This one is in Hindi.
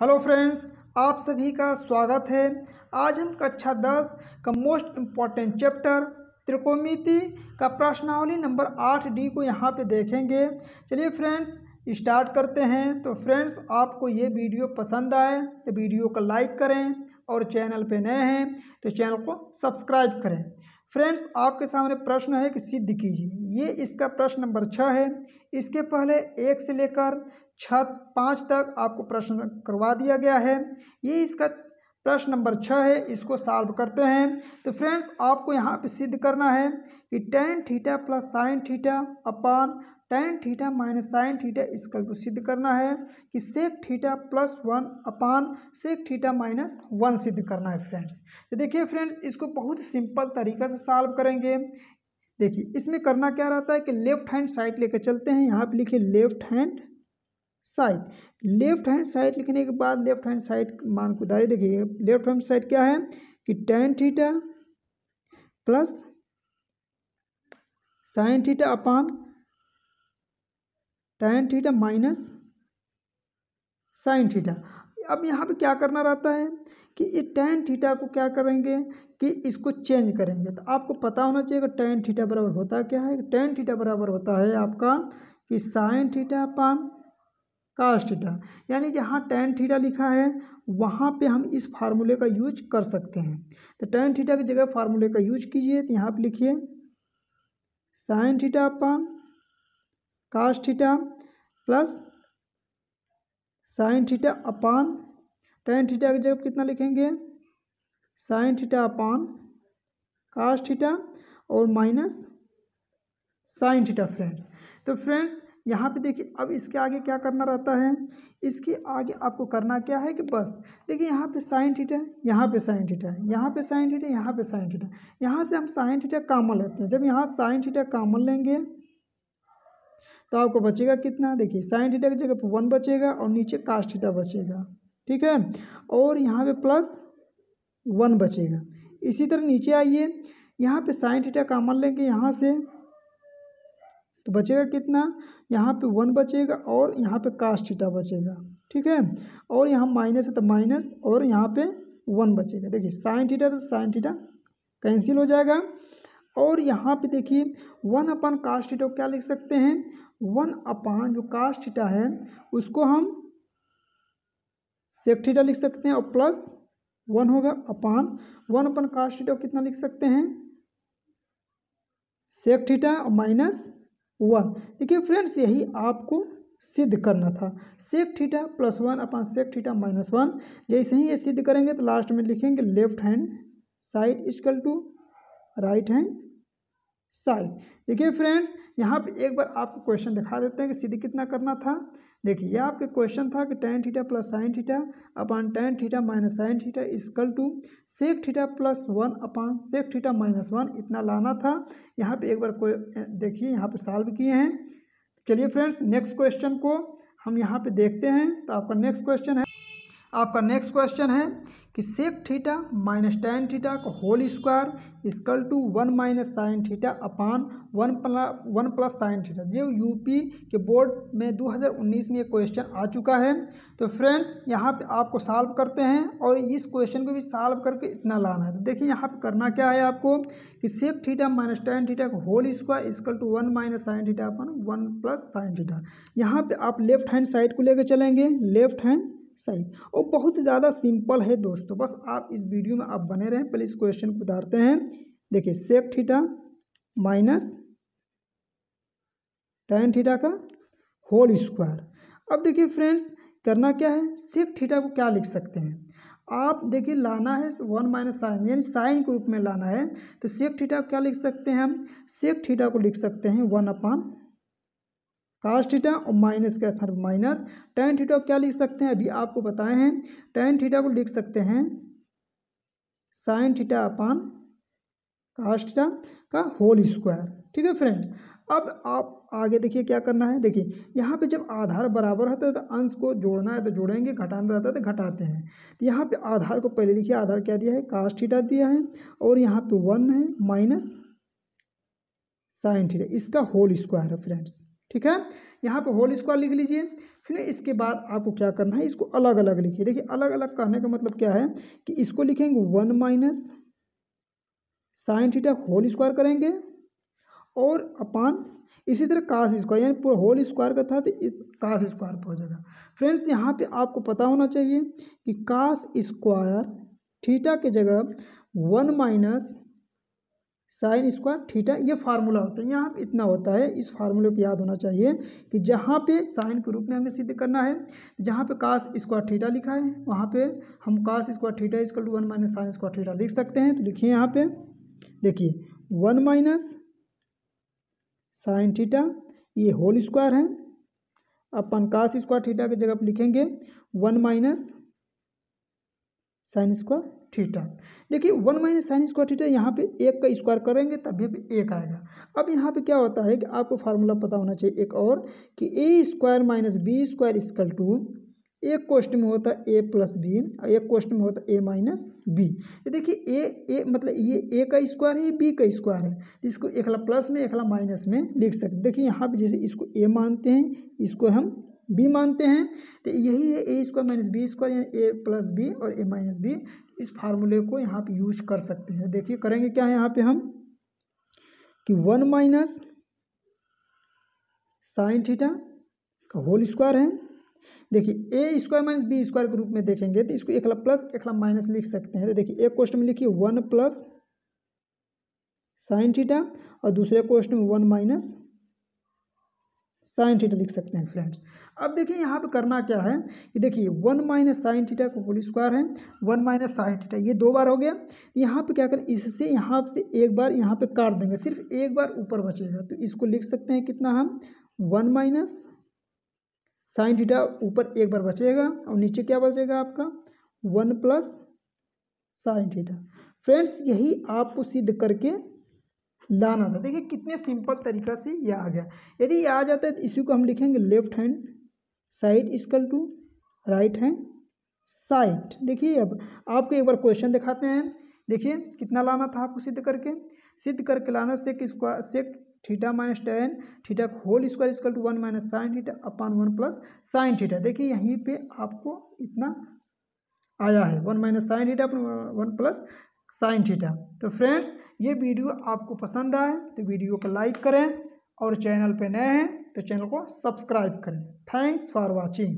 हेलो फ्रेंड्स आप सभी का स्वागत है आज हम कक्षा दस का मोस्ट इम्पॉर्टेंट चैप्टर त्रिकोमिति का प्रश्नावली नंबर आठ डी को यहाँ पे देखेंगे चलिए फ्रेंड्स स्टार्ट करते हैं तो फ्रेंड्स आपको ये वीडियो पसंद आए तो वीडियो को लाइक करें और चैनल पे नए हैं तो चैनल को सब्सक्राइब करें फ्रेंड्स आपके सामने प्रश्न है कि सिद्ध कीजिए ये इसका प्रश्न नंबर छः है इसके पहले एक से लेकर छत पाँच तक आपको प्रश्न करवा दिया गया है ये इसका प्रश्न नंबर छः है इसको सॉल्व करते हैं तो फ्रेंड्स आपको यहाँ पे सिद्ध करना है कि tan theta plus sine theta upon tan theta minus sine theta इसका को सिद्ध करना है कि sec theta plus one upon sec theta minus one सिद्ध करना है फ्रेंड्स तो देखिए फ्रेंड्स इसको बहुत सिंपल तरीका से सॉल्व करेंगे देखिए इसमें करना क्या रहता है कि लेफ्ट हैंड साइड लेकर चलते हैं यहाँ पे लिखिए left hand side left hand side लिखने के बाद लेफ्ट हैंड साइड मान को दायरे देखिए लेफ्ट हैंड साइड क्या है कि tan theta plus sine theta upon tan theta minus sine theta अब यहाँ पे क्या करना रहता है कि ये टेन थीटा को क्या करेंगे कि इसको चेंज करेंगे तो आपको पता होना चाहिए कि टेन थीटा बराबर होता क्या है टेन थीटा बराबर होता है आपका कि sine theta upon cos theta यानी जहाँ टेन थीटा लिखा है वहाँ पे हम इस फार्मूले का यूज कर सकते हैं तो टेन थीटा की जगह फार्मूले का यूज कीजिए तो यहाँ पे लिखिए sine theta upon cos theta plus sine theta upon tan theta की जगह कितना लिखेंगे sine theta upon cos theta और माइनस साइन थीटा फ्रेंड्स तो फ्रेंड्स यहाँ पे देखिए अब इसके आगे क्या करना रहता है इसके आगे आपको करना क्या है कि बस देखिए यहाँ पे साइन थीटा यहाँ पे साइन थीटा है यहाँ पे साइन थीटा यहाँ पे साइन थीटा यहाँ से हम साइन थीटा कामन लेते हैं जब यहाँ साइन थीटा कामन लेंगे तो आपको बचेगा कितना देखिए साइन थीटा की जगह पर वन बचेगा और नीचे कास्ट थीटा बचेगा ठीक है और यहाँ पर प्लस वन बचेगा इसी तरह नीचे आइए यहाँ पे साइन थीटा कामन लेंगे यहाँ से तो बचेगा कितना यहाँ पे वन बचेगा और यहाँ पे कास्ट थीटा बचेगा ठीक है और यहाँ माइनस है तो माइनस और यहाँ पे वन बचेगा देखिए साइन थीटा तो साइन थीटा कैंसिल हो जाएगा और यहाँ पे देखिए वन अपान कास्ट थीटा क्या लिख सकते हैं वन अपान जो कास्ट थीटा है उसको हम सेक थीटा लिख सकते हैं और प्लस वन होगा upon one upon cos theta कितना लिख सकते हैं सेक थीटा और माइनस वन देखिए फ्रेंड्स यही आपको सिद्ध करना था sec theta plus one upon sec theta minus one जैसे ही ये सिद्ध करेंगे तो लास्ट में लिखेंगे left hand side is equal to right hand side देखिए फ्रेंड्स यहाँ पे एक बार आपको क्वेश्चन दिखा देते हैं कि सीधी कितना करना था देखिए यह आपके क्वेश्चन था कि tan theta plus sine theta upon tan theta minus sine theta is equal to sec theta plus one upon sec theta minus one इतना लाना था यहाँ पे एक बार कोई देखिए यहाँ पे सॉल्व किए हैं चलिए फ्रेंड्स नेक्स्ट क्वेश्चन को हम यहाँ पे देखते हैं तो आपका नेक्स्ट क्वेश्चन है आपका नेक्स्ट क्वेश्चन है कि sec theta minus ten theta का whole square is equal to one minus sine theta upon one plus one plus sine theta ये यूपी के बोर्ड में 2019 में ये क्वेश्चन आ चुका है तो फ्रेंड्स यहाँ पे आपको सॉल्व करते हैं और इस क्वेश्चन को भी सॉल्व करके इतना लाना है तो देखिए यहाँ पे करना क्या है आपको कि sec theta minus ten theta का whole square is equal to one minus sine theta upon one plus sine theta यहाँ पर आप लेफ्ट हैंड साइड को लेकर चलेंगे लेफ्ट हैंड सही और बहुत ज़्यादा सिंपल है दोस्तों बस आप इस वीडियो में आप बने रहें पहले इस क्वेश्चन को उतारते हैं देखिए sec theta minus ten theta का होल स्क्वायर अब देखिए फ्रेंड्स करना क्या है सेक थीटा को क्या लिख सकते हैं आप देखिए लाना है वन माइनस साइन यानी साइन के रूप में लाना है तो सेक थीटा को क्या लिख सकते हैं हम सेक थीटा को लिख सकते हैं वन अपान कास्ट थीटा और माइनस के स्थान पर माइनस टेन थीटा क्या लिख सकते हैं अभी आपको बताए हैं टेन थीटा को लिख सकते हैं sine theta upon cos theta का होल स्क्वायर ठीक है फ्रेंड्स अब आप आगे देखिए क्या करना है देखिए यहाँ पे जब आधार बराबर होता है तो अंश को जोड़ना है तो जोड़ेंगे घटाना रहता है तो घटाते हैं तो यहाँ पे आधार को पहले लिखिए आधार क्या दिया है कास्ट थीटा दिया है और यहाँ पे वन है माइनस साइन थीटा इसका होल स्क्वायर है फ्रेंड्स ठीक है यहाँ पे होल स्क्वायर लिख लीजिए फिर इसके बाद आपको क्या करना है इसको अलग अलग लिखिए देखिए अलग अलग कहने का मतलब क्या है कि इसको लिखेंगे one minus sine theta whole square करेंगे और अपान इसी तरह कास स्क्वायर यानी पूरा होल स्क्वायर का था तो कास स्क्वायर पर हो जाएगा फ्रेंड्स यहाँ पे आपको पता होना चाहिए कि कास स्क्वायर थीटा की जगह one minus sine square theta ये फार्मूला होता है यहाँ इतना होता है इस फार्मूले को याद होना चाहिए कि जहाँ पे साइन के रूप में हमें सिद्ध करना है जहाँ पे कास स्क्वायर थीटा लिखा है वहाँ पे हम कास स्क्वायर थीटा इसका to one minus sine square theta लिख सकते हैं तो लिखिए यहाँ पे देखिए वन माइनस साइन थीटा ये होल स्क्वायर है अपन कास स्क्वायर थीटा की जगह लिखेंगे one minus sine square theta देखिए one minus sine square theta यहाँ पे एक का स्क्वायर करेंगे तभी भी एक आएगा अब यहाँ पे क्या होता है कि आपको फार्मूला पता होना चाहिए एक और कि A square minus B square is equal to एक कोष्ट में होता है ए प्लस बी और एक कोष्ट में होता है ए माइनस बी तो देखिए ए ए मतलब ये ए का स्क्वायर है ये बी का स्क्वायर है इसको एकला प्लस में एकला माइनस में लिख सकते देखिए यहाँ पे जैसे इसको ए मानते हैं इसको हम बी मानते हैं तो यही है A square minus B square यानी ए प्लस बी और ए माइनस बी इस फार्मूले को यहाँ पे यूज कर सकते हैं देखिए करेंगे क्या है यहाँ पे हम कि वन माइनस साइन थीटा का होल स्क्वायर है देखिए A square minus B square के रूप में देखेंगे तो इसको एकला प्लस एकला माइनस लिख सकते हैं तो देखिए एक क्वेश्चन में लिखिए वन प्लस साइन थीटा और दूसरे क्वेश्चन में वन माइनस साइन थीटा लिख सकते हैं फ्रेंड्स अब देखिए यहाँ पे करना क्या है कि देखिए वन माइनस साइन थीटा का होल स्क्वायर है वन माइनस साइन थीटा ये दो बार हो गया यहाँ पे क्या करें इससे यहाँ से एक बार यहाँ पे काट देंगे सिर्फ एक बार ऊपर बचेगा तो इसको लिख सकते हैं कितना हम वन माइनस साइन थीटा ऊपर एक बार बचेगा और नीचे क्या बचेगा आपका one plus sine theta friends यही आपको सिद्ध करके लाना था देखिए कितने सिंपल तरीका से यह आ गया यदि ये आ जाता है तो इसी को हम लिखेंगे left hand side is equal to right hand side देखिए अब आपको एक बार क्वेश्चन दिखाते हैं देखिए कितना लाना था आपको सिद्ध करके सिद्ध करके लाना sec square sec theta minus ten theta whole square is equal to one minus sine theta upon one plus sine theta देखिए यहीं पे आपको इतना आया है one minus sine theta one plus sine theta तो फ्रेंड्स ये वीडियो आपको पसंद आए तो वीडियो को लाइक करें और चैनल पर नए हैं तो चैनल को सब्सक्राइब करें थैंक्स फॉर वॉचिंग